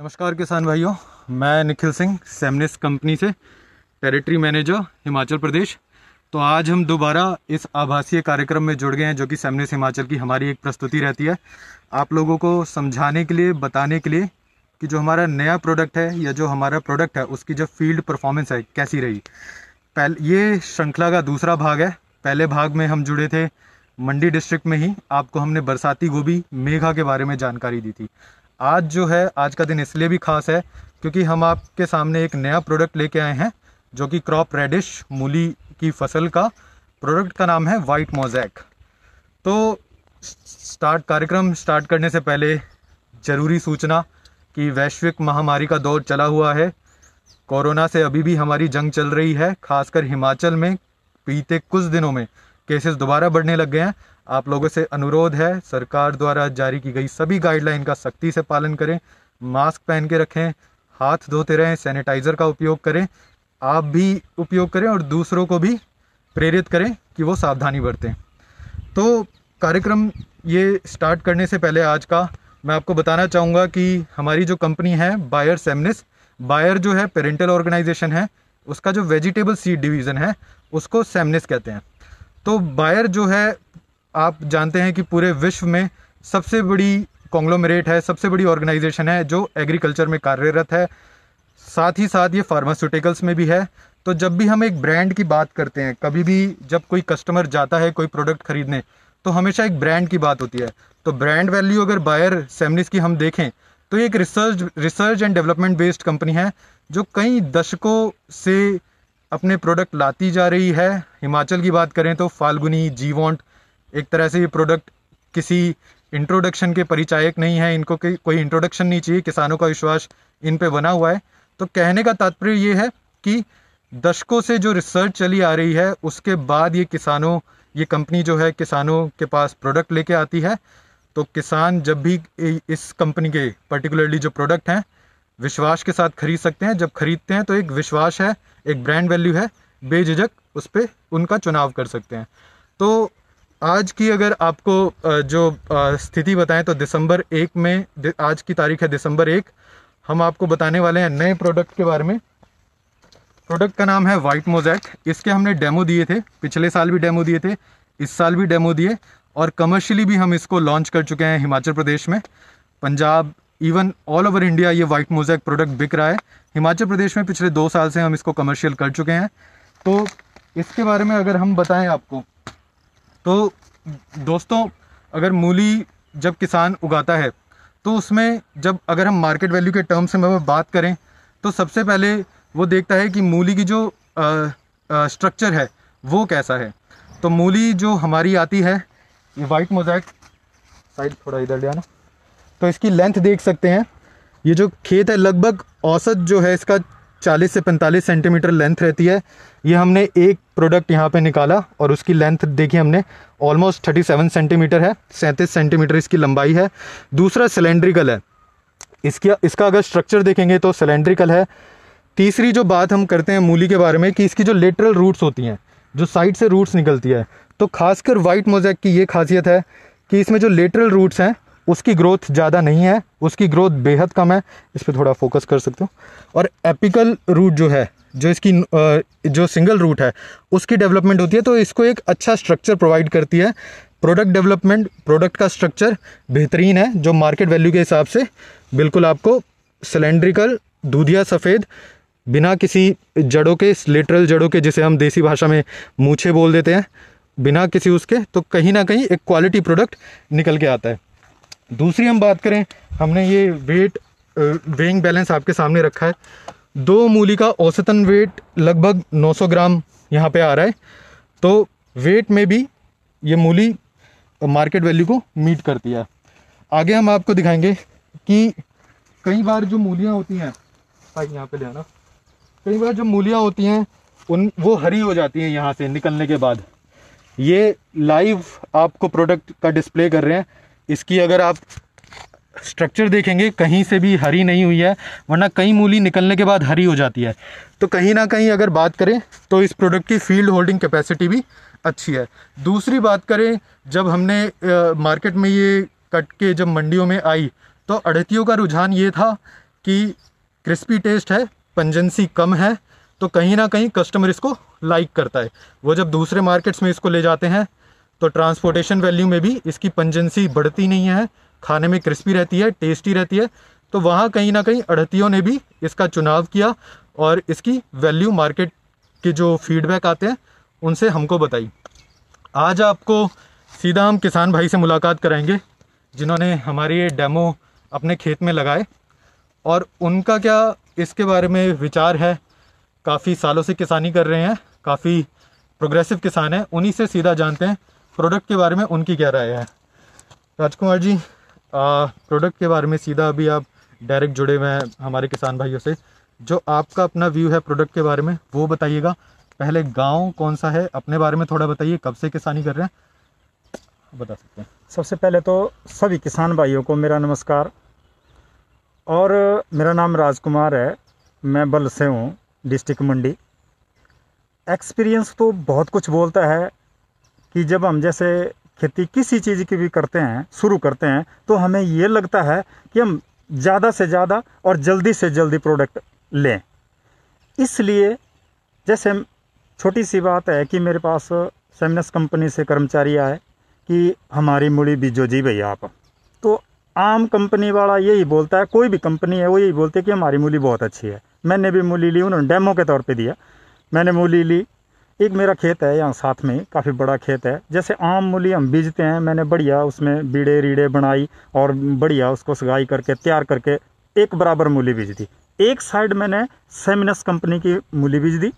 नमस्कार किसान भाइयों मैं निखिल सिंह सेमनेस कंपनी से टेरिटरी मैनेजर हिमाचल प्रदेश तो आज हम दोबारा इस आभासीय कार्यक्रम में जुड़ गए हैं जो कि सेमनेस हिमाचल की हमारी एक प्रस्तुति रहती है आप लोगों को समझाने के लिए बताने के लिए कि जो हमारा नया प्रोडक्ट है या जो हमारा प्रोडक्ट है उसकी जो फील्ड परफॉर्मेंस है कैसी रही पहले ये श्रृंखला का दूसरा भाग है पहले भाग में हम जुड़े थे मंडी डिस्ट्रिक्ट में ही आपको हमने बरसाती गोभी मेघा के बारे में जानकारी दी थी आज जो है आज का दिन इसलिए भी खास है क्योंकि हम आपके सामने एक नया प्रोडक्ट लेके आए हैं जो कि क्रॉप रेडिश मूली की फसल का प्रोडक्ट का नाम है वाइट मोजैक तो स्टार्ट कार्यक्रम स्टार्ट करने से पहले ज़रूरी सूचना कि वैश्विक महामारी का दौर चला हुआ है कोरोना से अभी भी हमारी जंग चल रही है खासकर हिमाचल में बीते कुछ दिनों में केसेस दोबारा बढ़ने लग गए हैं आप लोगों से अनुरोध है सरकार द्वारा जारी की गई सभी गाइडलाइन का सख्ती से पालन करें मास्क पहन के रखें हाथ धोते रहें सैनिटाइज़र का उपयोग करें आप भी उपयोग करें और दूसरों को भी प्रेरित करें कि वो सावधानी बरतें तो कार्यक्रम ये स्टार्ट करने से पहले आज का मैं आपको बताना चाहूँगा कि हमारी जो कंपनी है बायर सेमनिस बायर जो है पेरेंटल ऑर्गेनाइजेशन है उसका जो वेजिटेबल सीड डिवीज़न है उसको सेमनिस कहते हैं तो बायर जो है आप जानते हैं कि पूरे विश्व में सबसे बड़ी कॉन्ग्लोमरेट है सबसे बड़ी ऑर्गेनाइजेशन है जो एग्रीकल्चर में कार्यरत है साथ ही साथ ये फार्मास्यूटिकल्स में भी है तो जब भी हम एक ब्रांड की बात करते हैं कभी भी जब कोई कस्टमर जाता है कोई प्रोडक्ट खरीदने तो हमेशा एक ब्रांड की बात होती है तो ब्रांड वैल्यू अगर बायर सेमनिस की हम देखें तो ये एक research research and development based company है जो कई दशकों से अपने प्रोडक्ट लाती जा रही है हिमाचल की बात करें तो फाल्गुनी जीवॉन्ट एक तरह से ये प्रोडक्ट किसी इंट्रोडक्शन के परिचायक नहीं है इनको कोई इंट्रोडक्शन नहीं चाहिए किसानों का विश्वास इन पे बना हुआ है तो कहने का तात्पर्य ये है कि दशकों से जो रिसर्च चली आ रही है उसके बाद ये किसानों ये कंपनी जो है किसानों के पास प्रोडक्ट लेके आती है तो किसान जब भी इस कंपनी के पर्टिकुलरली जो प्रोडक्ट हैं विश्वास के साथ खरीद सकते हैं जब खरीदते हैं तो एक विश्वास है एक ब्रांड वैल्यू है बेझिझक उस पर उनका चुनाव कर सकते हैं तो आज की अगर आपको जो स्थिति बताएं तो दिसंबर एक में आज की तारीख है दिसंबर एक हम आपको बताने वाले हैं नए प्रोडक्ट के बारे में प्रोडक्ट का नाम है वाइट मोजैक इसके हमने डेमो दिए थे पिछले साल भी डेमो दिए थे इस साल भी डेमो दिए और कमर्शियली भी हम इसको लॉन्च कर चुके हैं हिमाचल प्रदेश में Punjab even all over India ये वाइट मोजैक प्रोडक्ट बिक रहा है हिमाचल प्रदेश में पिछले दो साल से हम इसको कमर्शियल कर चुके हैं तो इसके बारे में अगर हम बताएं आपको तो दोस्तों अगर मूली जब किसान उगाता है तो उसमें जब अगर हम मार्केट वैल्यू के टर्म्स में बात करें तो सबसे पहले वो देखता है कि मूली की जो स्ट्रक्चर है वो कैसा है तो मूली जो हमारी आती है ये वाइट मोजैक साइड थोड़ा इधर ले आना तो इसकी लेंथ देख सकते हैं ये जो खेत है लगभग औसत जो है इसका 40 से 45 सेंटीमीटर लेंथ रहती है ये हमने एक प्रोडक्ट यहाँ पे निकाला और उसकी लेंथ देखी हमने ऑलमोस्ट 37 सेंटीमीटर है 37 सेंटीमीटर इसकी लंबाई है दूसरा सिलेंड्रिकल है इसकी इसका अगर स्ट्रक्चर देखेंगे तो सिलेंड्रिकल है तीसरी जो बात हम करते हैं मूली के बारे में कि इसकी जो लेटरल रूट्स होती हैं जो साइड से रूट्स निकलती है तो खासकर वाइट मोजैक की ये खासियत है कि इसमें जो लेटरल रूट्स हैं उसकी ग्रोथ ज़्यादा नहीं है उसकी ग्रोथ बेहद कम है इस पर थोड़ा फोकस कर सकते हो और एपिकल रूट जो है जो इसकी जो सिंगल रूट है उसकी डेवलपमेंट होती है तो इसको एक अच्छा स्ट्रक्चर प्रोवाइड करती है प्रोडक्ट डेवलपमेंट प्रोडक्ट का स्ट्रक्चर बेहतरीन है जो मार्केट वैल्यू के हिसाब से बिल्कुल आपको सिलेंड्रिकल दूधिया सफ़ेद बिना किसी जड़ों के लेटरल जड़ों के जिसे हम देसी भाषा में मूछे बोल देते हैं बिना किसी उसके तो कहीं ना कहीं एक क्वालिटी प्रोडक्ट निकल के आता है दूसरी हम बात करें हमने ये वेट वेइंग बैलेंस आपके सामने रखा है दो मूली का औसतन वेट लगभग 900 ग्राम यहाँ पे आ रहा है तो वेट में भी ये मूली मार्केट वैल्यू को मीट करती है आगे हम आपको दिखाएंगे कि कई बार जो मूलियाँ होती हैं भाई यहाँ पे ले आना कई बार जो मूलियाँ होती हैं उन वो हरी हो जाती हैं यहाँ से निकलने के बाद ये लाइव आपको प्रोडक्ट का डिस्प्ले कर रहे हैं इसकी अगर आप स्ट्रक्चर देखेंगे कहीं से भी हरी नहीं हुई है वरना कई मूली निकलने के बाद हरी हो जाती है तो कहीं ना कहीं अगर बात करें तो इस प्रोडक्ट की फील्ड होल्डिंग कैपेसिटी भी अच्छी है दूसरी बात करें जब हमने मार्केट में ये कट के जब मंडियों में आई तो अड़तियों का रुझान ये था कि क्रिस्पी टेस्ट है पंजेंसी कम है तो कहीं ना कहीं कस्टमर इसको लाइक करता है वो जब दूसरे मार्केट्स में इसको ले जाते हैं तो ट्रांसपोर्टेशन वैल्यू में भी इसकी पंजेंसी बढ़ती नहीं है खाने में क्रिस्पी रहती है टेस्टी रहती है तो वहाँ कहीं ना कहीं अड़तियों ने भी इसका चुनाव किया और इसकी वैल्यू मार्केट के जो फीडबैक आते हैं उनसे हमको बताई आज आपको सीधा हम किसान भाई से मुलाकात कराएंगे जिन्होंने हमारे ये डेमो अपने खेत में लगाए और उनका क्या इसके बारे में विचार है काफ़ी सालों से किसानी कर रहे हैं काफ़ी प्रोग्रेसिव किसान हैं उन्हीं से सीधा जानते हैं प्रोडक्ट के बारे में उनकी क्या राय है राजकुमार जी प्रोडक्ट के बारे में सीधा अभी आप डायरेक्ट जुड़े हुए हैं हमारे किसान भाइयों से जो आपका अपना व्यू है प्रोडक्ट के बारे में वो बताइएगा पहले गांव कौन सा है अपने बारे में थोड़ा बताइए कब से किसानी कर रहे हैं बता सकते हैं सबसे पहले तो सभी किसान भाइयों को मेरा नमस्कार और मेरा नाम राजकुमार है मैं बल से हूँ डिस्ट्रिक्ट मंडी एक्सपीरियंस तो बहुत कुछ बोलता है कि जब हम जैसे खेती किसी चीज़ की भी करते हैं शुरू करते हैं तो हमें ये लगता है कि हम ज़्यादा से ज़्यादा और जल्दी से जल्दी प्रोडक्ट लें इसलिए जैसे छोटी सी बात है कि मेरे पास सेमिनस कंपनी से कर्मचारी आए कि हमारी मूड़ी बीजो जी भैया आप तो आम कंपनी वाला यही बोलता है कोई भी कंपनी है वो यही बोलते हैं कि हमारी मूली बहुत अच्छी है मैंने भी मूली ली उन्होंने डेमो के तौर पे दिया मैंने मूली ली एक मेरा खेत है यहाँ साथ में काफ़ी बड़ा खेत है जैसे आम मूली हम बीजते हैं मैंने बढ़िया उसमें बीड़े रीड़े बनाई और बढ़िया उसको सगाई करके तैयार करके एक बराबर मूली बीज दी एक साइड मैंने सेमिनस कंपनी की मूली बीज दी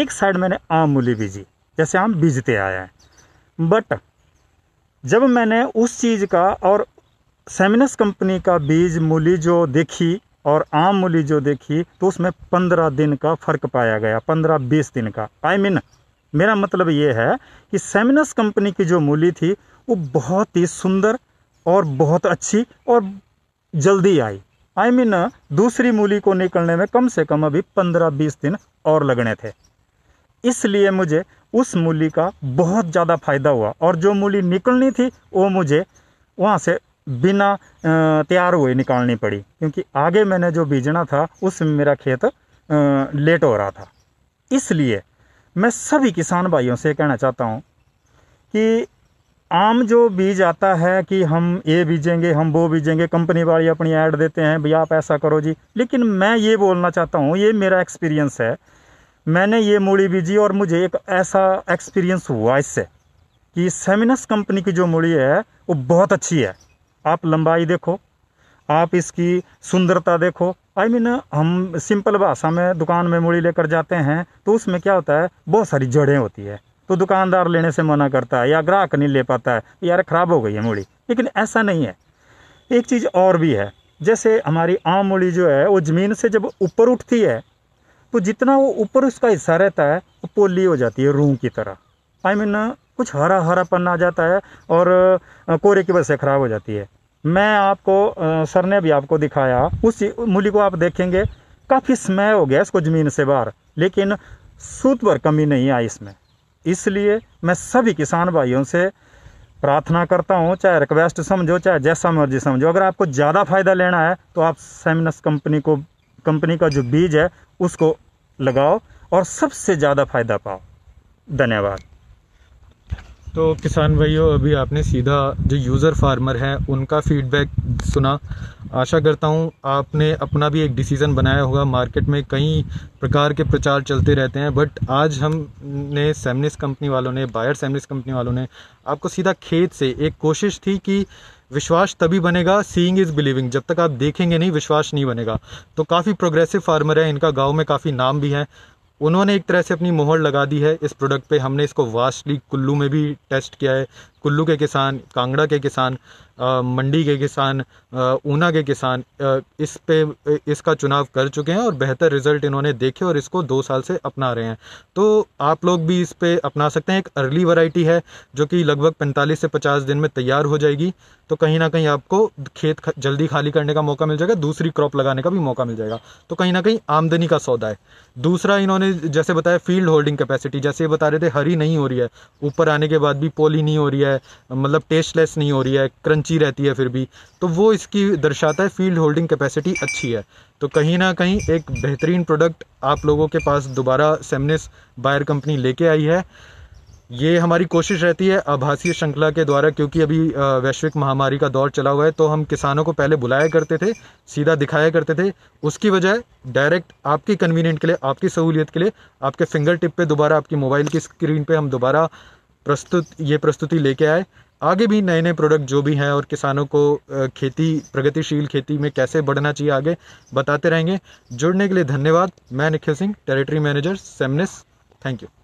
एक साइड मैंने आम मूली बीजी जैसे आम बीजते आए हैं बट जब मैंने उस चीज़ का और सेमिनस कंपनी का बीज मूली जो देखी और आम मूली जो देखी तो उसमें पंद्रह दिन का फ़र्क पाया गया पंद्रह बीस दिन का आई I मीन mean, मेरा मतलब ये है कि सेमिनस कंपनी की जो मूली थी वो बहुत ही सुंदर और बहुत अच्छी और जल्दी I I I mean mean, दूसरी मूली को निकलने में कम से कम अभी पंद्रह बीस दिन और लगने थे इसलिए मुझे उस मूली का बहुत ज़्यादा फ़ायदा हुआ और जो मूली निकलनी थी वो मुझे वहाँ से बिना तैयार हुए निकालनी पड़ी क्योंकि आगे मैंने जो बीजना था उसमें मेरा खेत लेट हो रहा था इसलिए मैं सभी किसान भाइयों से कहना चाहता हूँ कि आम जो बीज आता है कि हम ये बीजेंगे हम वो बीजेंगे कंपनी वाली अपनी ऐड देते हैं भैया आप ऐसा करो जी लेकिन मैं ये बोलना चाहता हूँ ये मेरा एक्सपीरियंस है मैंने ये मूली बीजी और मुझे एक ऐसा एक्सपीरियंस हुआ इससे कि सेमिनस कंपनी की जो मूली है वो बहुत अच्छी है आप लंबाई देखो आप इसकी सुंदरता देखो आई I मीन mean, हम सिंपल भाषा में दुकान में मूड़ी लेकर जाते हैं तो उसमें क्या होता है बहुत सारी जड़ें होती है तो दुकानदार लेने से मना करता है या ग्राहक नहीं ले पाता है यार ख़राब हो गई है मूड़ी लेकिन ऐसा नहीं है एक चीज़ और भी है जैसे हमारी आम मूली जो है वो ज़मीन से जब ऊपर उठती है तो जितना वो ऊपर उसका हिस्सा रहता है वो पोली हो जाती है रूह की तरह आई I मीन mean, कुछ हरा हरापन आ जाता है और कोरे की वजह से ख़राब हो जाती है मैं आपको सर ने भी आपको दिखाया उस मूली को आप देखेंगे काफ़ी समय हो गया इसको ज़मीन से बाहर लेकिन सूद पर कमी नहीं आई इसमें इसलिए मैं सभी किसान भाइयों से प्रार्थना करता हूँ चाहे रिक्वेस्ट समझो चाहे जैसा मर्जी समझो अगर आपको ज़्यादा फायदा लेना है तो आप सेमिनस कंपनी को कंपनी का जो बीज है उसको लगाओ और सबसे ज़्यादा फायदा पाओ धन्यवाद तो किसान भाइयों अभी आपने सीधा जो यूज़र फार्मर हैं उनका फीडबैक सुना आशा करता हूँ आपने अपना भी एक डिसीज़न बनाया होगा मार्केट में कई प्रकार के प्रचार चलते रहते हैं बट आज हमने सेमनिस कंपनी वालों ने बायर सैमनिस कंपनी वालों ने आपको सीधा खेत से एक कोशिश थी कि विश्वास तभी बनेगा सीइंग इज़ बिलीविंग जब तक आप देखेंगे नहीं विश्वास नहीं बनेगा तो काफ़ी प्रोग्रेसिव फार्मर है इनका गाँव में काफ़ी नाम भी है उन्होंने एक तरह से अपनी मोहर लगा दी है इस प्रोडक्ट पे हमने इसको वास्टली कुल्लू में भी टेस्ट किया है कुल्लू के किसान कांगड़ा के किसान मंडी के किसान ऊना के किसान इस पे इसका चुनाव कर चुके हैं और बेहतर रिजल्ट इन्होंने देखे और इसको दो साल से अपना रहे हैं तो आप लोग भी इस पे अपना सकते हैं एक अर्ली वैरायटी है जो कि लगभग 45 से 50 दिन में तैयार हो जाएगी तो कहीं ना कहीं आपको खेत जल्दी खाली करने का मौका मिल जाएगा दूसरी क्रॉप लगाने का भी मौका मिल जाएगा तो कहीं ना कहीं आमदनी का सौदा है दूसरा इन्होंने जैसे बताया फील्ड होल्डिंग कैपेसिटी जैसे बता रहे थे हरी नहीं हो रही है ऊपर आने के बाद भी पोली नहीं हो रही है है मतलब टेस्टलेस नहीं हो रही है क्रंची रहती है फिर भी तो वो इसकी दर्शाता है फील्ड होल्डिंग कैपेसिटी अच्छी है तो कहीं ना कहीं एक बेहतरीन प्रोडक्ट आप लोगों के पास दोबारा सेमनेस बायर कंपनी लेके आई है ये हमारी कोशिश रहती है आभासीय श्रृंखला के द्वारा क्योंकि अभी वैश्विक महामारी का दौर चला हुआ है तो हम किसानों को पहले बुलाया करते थे सीधा दिखाया करते थे उसकी वजह डायरेक्ट आपके कन्वीनियंट के लिए आपकी सहूलियत के लिए आपके फिंगर टिप पे दोबारा आपकी मोबाइल की स्क्रीन पे हम दोबारा प्रस्तुत ये प्रस्तुति लेके आए आगे भी नए नए प्रोडक्ट जो भी हैं और किसानों को खेती प्रगतिशील खेती में कैसे बढ़ना चाहिए आगे बताते रहेंगे जुड़ने के लिए धन्यवाद मैं Nikhil Singh territory manager Seminis thank you